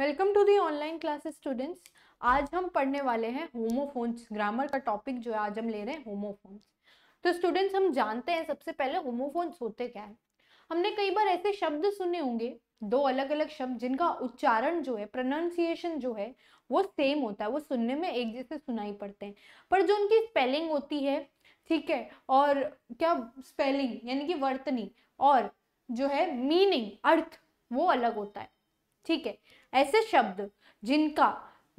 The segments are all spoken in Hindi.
welcome to the online classes students आज हम पढ़ने वाले हैं होमोफोन्स ग्रामर का टॉपिक जो है आज हम ले रहे हैं होमोफोन्स तो स्टूडेंट्स हम जानते हैं सबसे पहले होमोफोन्स होते क्या है हमने कई बार ऐसे शब्द सुने होंगे दो अलग अलग शब्द जिनका उच्चारण जो है प्रोनाउंसिएशन जो है वो सेम होता है वो सुनने में एक जैसे सुनाई पड़ते हैं पर जो उनकी स्पेलिंग होती है ठीक है और क्या स्पेलिंग यानी कि वर्तनी और जो है मीनिंग अर्थ वो अलग होता है ठीक है ऐसे शब्द जिनका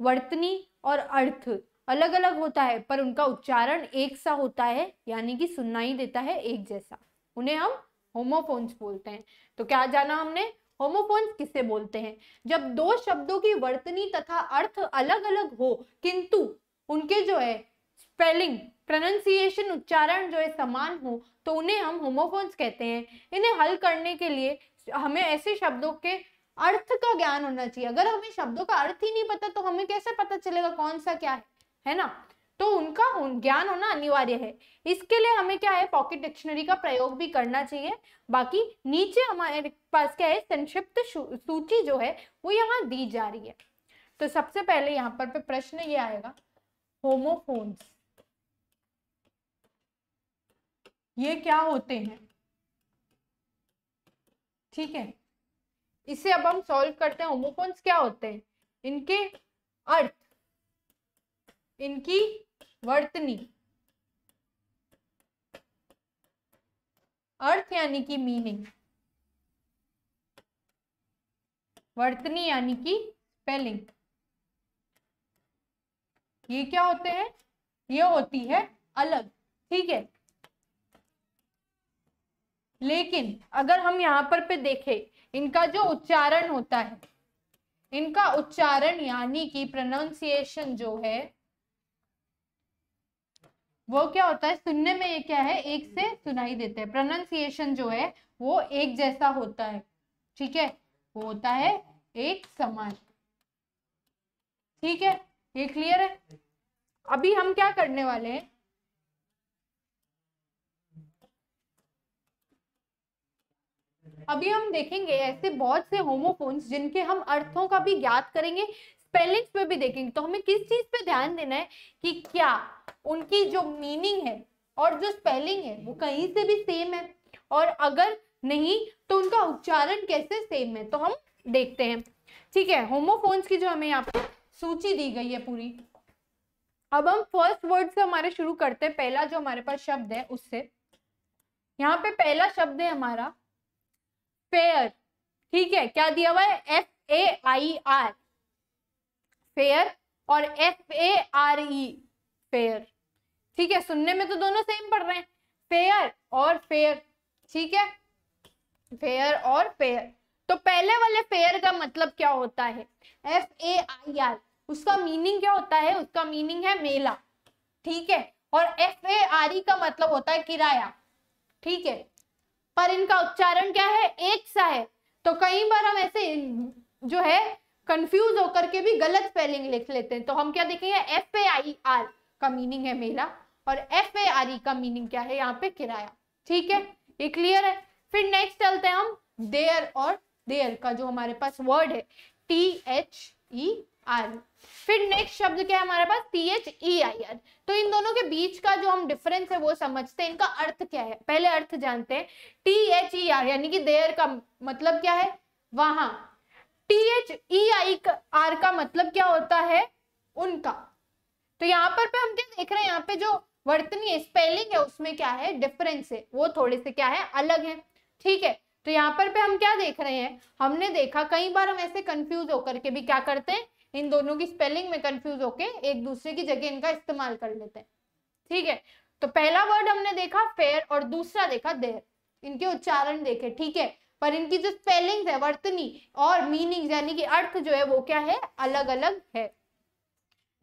वर्तनी और अर्थ अलग अलग होता है पर उनका उच्चारण एक सा होता है यानी कि सुनाई देता है एक जैसा उन्हें हम होमोफोन्स बोलते हैं तो क्या जाना हमने होमोफोन्स किसे बोलते हैं जब दो शब्दों की वर्तनी तथा अर्थ अलग अलग हो किंतु उनके जो है स्पेलिंग प्रोनाउंसिएशन उच्चारण जो है समान हो तो उन्हें हम होमोफोन्स कहते हैं इन्हें हल करने के लिए हमें ऐसे शब्दों के अर्थ का ज्ञान होना चाहिए अगर हमें शब्दों का अर्थ ही नहीं पता तो हमें कैसे पता चलेगा कौन सा क्या है है ना तो उनका ज्ञान होना अनिवार्य है इसके लिए हमें क्या है पॉकेट डिक्शनरी का प्रयोग भी करना चाहिए बाकी नीचे हमारे पास क्या है संक्षिप्त सूची जो है वो यहाँ दी जा रही है तो सबसे पहले यहाँ पर प्रश्न ये आएगा होमोफोन्स ये क्या होते हैं ठीक है इसे अब हम सॉल्व करते हैं होमोफोन्स क्या होते हैं इनके अर्थ इनकी वर्तनी अर्थ यानी कि मीनिंग वर्तनी यानी कि स्पेलिंग ये क्या होते हैं ये होती है अलग ठीक है लेकिन अगर हम यहां पर पे देखें इनका जो उच्चारण होता है इनका उच्चारण यानी कि प्रोनाउंसिएशन जो है वो क्या होता है सुनने में ये क्या है एक से सुनाई देते हैं प्रोनाउंसिएशन जो है वो एक जैसा होता है ठीक है वो होता है एक समान ठीक है ये क्लियर है अभी हम क्या करने वाले हैं अभी हम देखेंगे ऐसे बहुत से होमोफोन्स जिनके हम अर्थों का भी ज्ञात करेंगे स्पेलिंग्स पे भी देखेंगे तो हमें किस चीज पे ध्यान देना है कि क्या उनकी जो मीनिंग है और जो स्पेलिंग है वो कहीं से भी सेम है और अगर नहीं तो उनका उच्चारण कैसे सेम है तो हम देखते हैं ठीक है होमोफोन्स की जो हमें यहाँ पे सूची दी गई है पूरी अब हम फर्स्ट वर्ड से हमारे शुरू करते हैं पहला जो हमारे पास शब्द है उससे यहाँ पे पहला शब्द है हमारा फेयर ठीक है क्या दिया हुआ है F A I R fair और F A R E fare ठीक है सुनने में तो दोनों सेम पढ़ रहे हैं फेयर और फेयर ठीक है फेयर और फेयर तो पहले वाले फेयर का मतलब क्या होता है एफ ए आई आर उसका मीनिंग क्या होता है उसका मीनिंग है मेला ठीक है और एफ ए आर ई का मतलब होता है किराया ठीक है पर इनका उच्चारण क्या है एक सा है तो कई बार हम ऐसे जो है कंफ्यूज होकर के भी गलत स्पेलिंग लिख लेते हैं तो हम क्या देखेंगे एफ ए आई आर का मीनिंग है मेला और एफ ए आर ई का मीनिंग क्या है यहाँ पे किराया ठीक है ये क्लियर है फिर नेक्स्ट चलते हैं हम देयर और देयर का जो हमारे पास वर्ड है टी एच ई आर फिर नेक्स्ट शब्द क्या है हमारे पास T H E I R तो इन दोनों के बीच का जो हम डिफरेंस है वो समझते हैं इनका अर्थ क्या है पहले अर्थ जानते हैं टी एच ई आर यानी कि देयर का मतलब क्या है वहां T H E I R का मतलब क्या होता है उनका तो यहाँ पर पे हम क्या देख रहे हैं यहाँ पे जो वर्तनी स्पेलिंग है उसमें क्या है डिफरेंस है वो थोड़े से क्या है अलग है ठीक है तो यहाँ पर पे हम क्या देख रहे हैं हमने देखा कई बार हम ऐसे कंफ्यूज होकर के भी क्या करते हैं इन दोनों की स्पेलिंग में कंफ्यूज होके एक दूसरे की जगह इनका इस्तेमाल कर लेते हैं ठीक है तो पहला वर्ड हमने देखा फेयर और दूसरा देखा देर इनके उच्चारण देखे ठीक है पर इनकी जो स्पेलिंग है वर्तनी और मीनिंग यानी कि अर्थ जो है वो क्या है अलग अलग है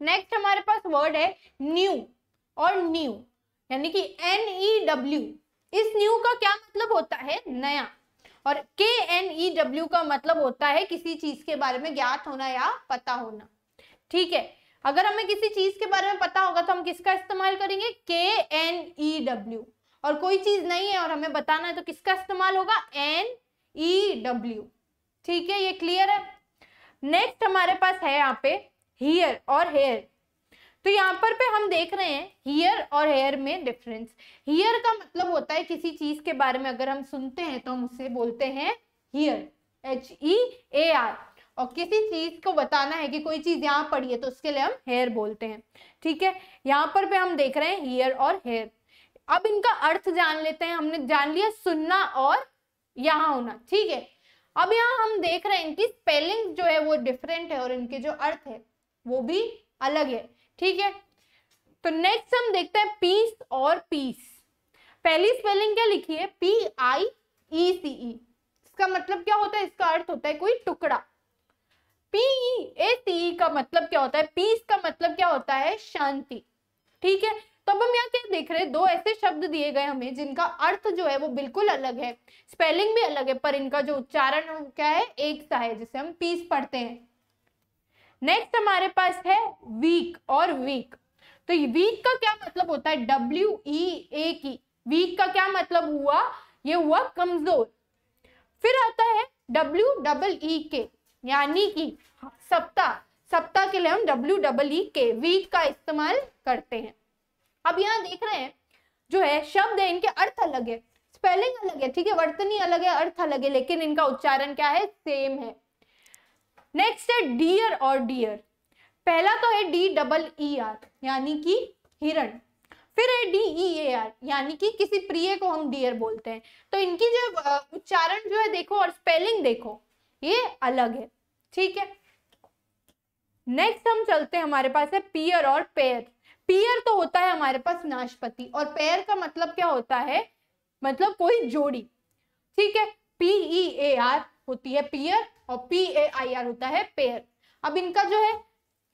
नेक्स्ट हमारे पास वर्ड है न्यू और न्यू यानी कि एन ई डब्ल्यू इस न्यू का क्या मतलब होता है नया और के एन ई डब्ल्यू का मतलब होता है किसी चीज के बारे में ज्ञात होना या पता होना ठीक है अगर हमें किसी चीज के बारे में पता होगा तो हम किसका इस्तेमाल करेंगे के एन ई डब्ल्यू और कोई चीज नहीं है और हमें बताना है तो किसका इस्तेमाल होगा एन ई डब्ल्यू ठीक है ये क्लियर है नेक्स्ट हमारे पास है यहाँ पे हियर और हेयर तो यहाँ पर पे हम देख रहे हैं हियर और हेयर में डिफरेंस हियर का मतलब होता है किसी चीज के बारे में अगर हम सुनते हैं तो हम उसे बोलते हैं hear H E A R और किसी चीज को बताना है कि कोई चीज यहाँ पड़ी है तो उसके लिए हम हेयर बोलते हैं ठीक है यहाँ पर पे हम देख रहे हैं हियर और हेयर अब इनका अर्थ जान लेते हैं हमने जान लिया सुनना और यहाँ होना ठीक है अब यहाँ हम देख रहे हैं इनकी स्पेलिंग जो है वो डिफरेंट है और इनके जो अर्थ है वो भी अलग है ठीक है तो नेक्स्ट हम देखते हैं पीस और पीस पहली स्पेलिंग क्या लिखी है पी आई ई सी ई इसका मतलब क्या होता है इसका अर्थ होता है कोई टुकड़ा पी ए सी का मतलब क्या होता है पीस का मतलब क्या होता है शांति ठीक है तो अब हम यहाँ क्या देख रहे हैं दो ऐसे शब्द दिए गए हमें जिनका अर्थ जो है वो बिल्कुल अलग है स्पेलिंग भी अलग है पर इनका जो उच्चारण क्या है एक सा है जिसे हम पीस पढ़ते हैं नेक्स्ट हमारे पास है वीक और वीक तो वीक का क्या मतलब होता है डब्ल्यू ई ए की वीक का क्या मतलब हुआ ये हुआ कमजोर फिर आता है डब्ल्यू डबल ई के यानी कि सप्ताह सप्ताह के लिए हम डब्ल्यू डबल ई के वीक का इस्तेमाल करते हैं अब यहाँ देख रहे हैं जो है शब्द है इनके अर्थ अलग है स्पेलिंग अलग है ठीक है वर्तनी अलग है अर्थ अलग है लेकिन इनका उच्चारण क्या है सेम है नेक्स्ट है डियर और डियर पहला तो है डी डबल ई आर यानी कि हिरण फिर है डी ई ए आर यानी कि किसी प्रिय को हम डियर बोलते हैं तो इनकी जो उच्चारण जो है देखो और स्पेलिंग देखो ये अलग है ठीक है नेक्स्ट हम चलते हैं हमारे पास है पियर और पेयर पियर तो होता है हमारे पास नाशपति और पेयर का मतलब क्या होता है मतलब कोई जोड़ी ठीक है पीई ए आर होती है पियर और पी ए आई आर होता है पेयर अब इनका जो है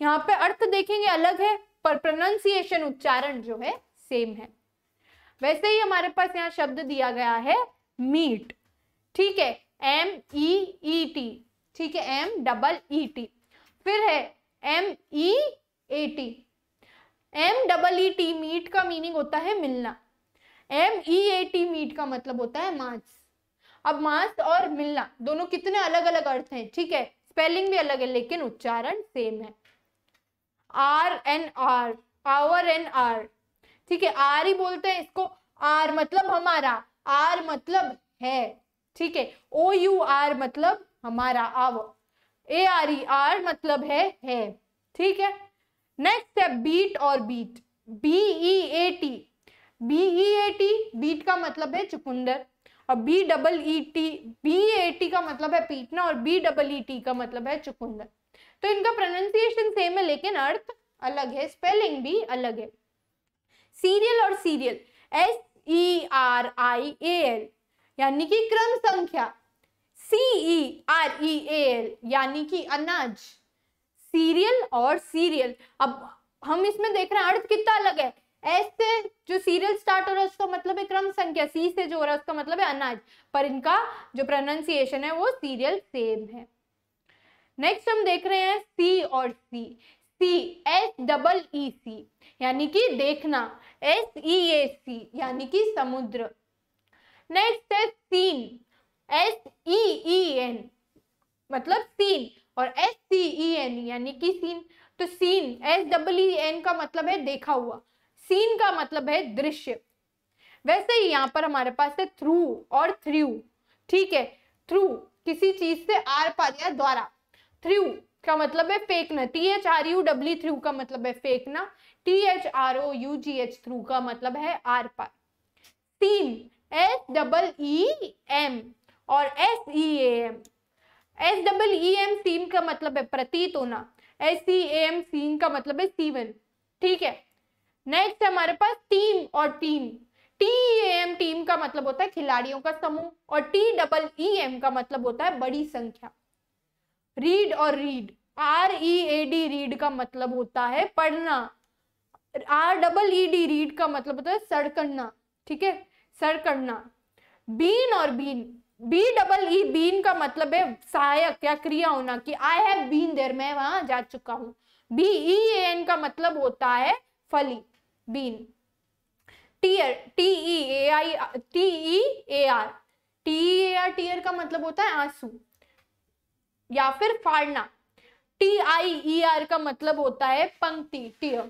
यहाँ पे अर्थ देखेंगे अलग है पर प्रोनाउंसिएशन उच्चारण जो है सेम है वैसे ही हमारे पास यहाँ शब्द दिया गया है मीट ठीक है एम ई ई टी ठीक है एम डबल ई टी फिर है M E A T M double E T meet का मीनिंग होता है मिलना M E A T meet का मतलब होता है मांस अब मास और मिलना दोनों कितने अलग अलग अर्थ हैं ठीक है स्पेलिंग भी अलग है लेकिन उच्चारण सेम है our and are our and are ठीक है आर ही बोलते हैं इसको आर मतलब हमारा आर मतलब है ठीक है ओ यू आर मतलब हमारा our A R E are e मतलब है है ठीक है नेक्स्ट है बीट और beet B E A T B E A T beat का मतलब है चुकुंदर और B double E T B A T का मतलब है पीटना और बी डबल ई टी का मतलब है चुकुंदर तो इनका प्रोनाउंसिएशन सेम है लेकिन अर्थ अलग है स्पेलिंग भी अलग है सीरियल और cereal S E R I A L यानी कि क्रम संख्या सी ई आर ई ए एल यानी कि अनाज सीरियल और सीरियल अब हम इसमें देख रहे हैं अर्थ कितना अलग है एस से जो सीरियल स्टार्ट हो रहा है उसका मतलब है क्रम संख्या सी से जो हो रहा है उसका मतलब है अनाज पर इनका जो प्रोनाउंसिएशन है वो सीरियल सेम है नेक्स्ट हम देख रहे हैं सी और सी सी एस डबल ई सी यानी कि देखना एस ई ए सी यानी कि समुद्र नेक्स्ट है seen S E E N मतलब सीन और S C E N scene कि सीन तो seen S double E N का मतलब है देखा हुआ सीन का मतलब है दृश्य वैसे ही यहाँ पर हमारे पास है थ्रू और थ्रू ठीक है थ्रू किसी चीज से आर पार या द्वारा थ्रू का मतलब है फेंकना T H R U W threw का मतलब है फेंकना T H R O U G H through का मतलब है आर पार seem S double E M और S E M S double E M seem का मतलब है प्रतीत होना एस ई एम सीन का मतलब है सीवन ठीक है नेक्स्ट हमारे पास टीम और टीम टी एम टीम का मतलब होता है खिलाड़ियों का समूह और टी डबल ई एम का मतलब होता है बड़ी संख्या रीड और reed R E A D read का मतलब होता है पढ़ना R double E D read का मतलब होता है सड़कना ठीक है सड़कना बीन और been B double E been का मतलब है सहायक या क्रिया होना कि आई हैव बीन देर मैं वहां जा चुका हूँ बी ई एन का मतलब होता है फली bean tear T E A I T E A R T E A R tear का मतलब होता है आंसू या फिर फाड़ना टी आई ई आर का मतलब होता है पंक्ति टीयर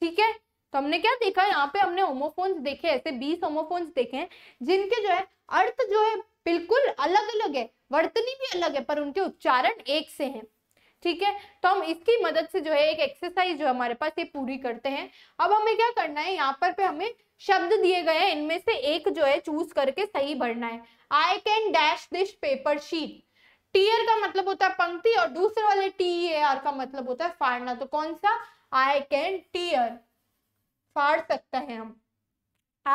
ठीक है तो हमने क्या देखा यहाँ पे हमने होमोफोन्स देखे ऐसे बीस होमोफोन्स देखे हैं जिनके जो है अर्थ जो है बिल्कुल अलग अलग है वर्तनी भी अलग है पर उनके उच्चारण एक से हैं ठीक है तो हम इसकी मदद से जो है एक एक्सरसाइज जो हमारे पास ये पूरी करते हैं अब हमें क्या करना है यहाँ पर पे हमें शब्द दिए गए हैं इनमें से एक जो है चूज करके सही भरना है I can dash this paper sheet tear का मतलब होता है पंक्ति और दूसरे वाले टी ए आर का मतलब होता है फाड़ना तो कौन सा आई कैन टीयर फाड़ सकते हैं हम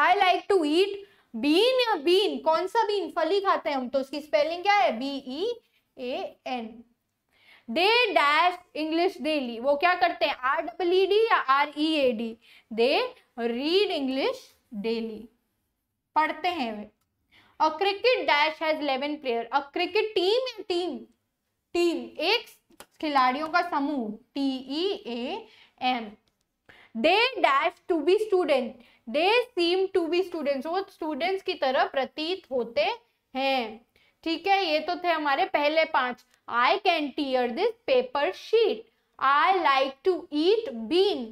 I like to eat bean या बीन कौन सा बीन फली खाते हैं हम तो उसकी स्पेलिंग क्या है B E A N they dash English daily वो क्या करते हैं आर डबल ई डी या R E A D they read English daily पढ़ते हैं वे a cricket dash has eleven player a cricket team या टीम टीम एक खिलाड़ियों का समूह T E A M they dash to be student they seem to be students वो स्टूडेंट्स की तरह प्रतीत होते हैं ठीक है ये तो थे हमारे पहले पांच I can tear this paper sheet I like to eat bean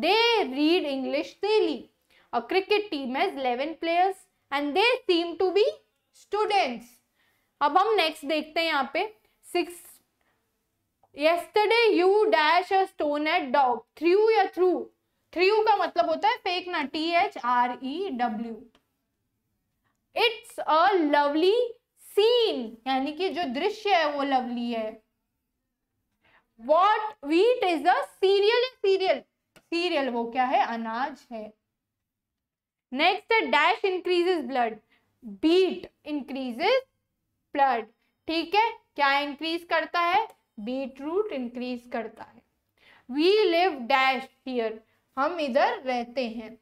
they read English daily a cricket team has eleven players and they seem to be students अब हम नेक्स्ट देखते हैं यहाँ पे six yesterday you dash a stone at dog threw या through threw का मतलब होता है फेक ना T H R E W it's a lovely scene यानी कि जो दृश्य है वो लवली है what wheat is a cereal cereal cereal वो क्या है अनाज है नेक्स्ट है dash increases blood beat increases blood ठीक है क्या इंक्रीज करता है बीट रूट इंक्रीज करता है वी लिव डैश हियर हम इधर रहते हैं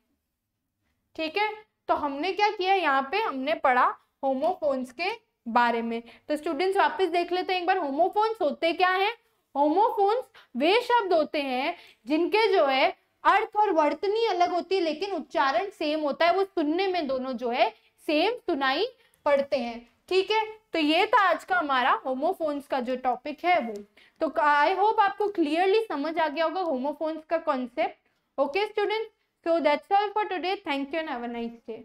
ठीक है तो हमने क्या किया यहाँ पे हमने पढ़ा होमोफोन्स के बारे में तो स्टूडेंट्स वापस देख लेते हैं एक बार होमोफोन्स होते क्या हैं होमोफोन्स वे शब्द होते हैं जिनके जो है अर्थ और वर्तनी अलग होती है लेकिन उच्चारण सेम होता है वो सुनने में दोनों जो है सेम सुनाई पड़ते हैं ठीक है तो ये था आज का हमारा होमोफोन्स का जो टॉपिक है वो तो आई होप आपको क्लियरली समझ आ गया होगा होमोफोन्स का concept okay student so that's all for today thank you and have a nice day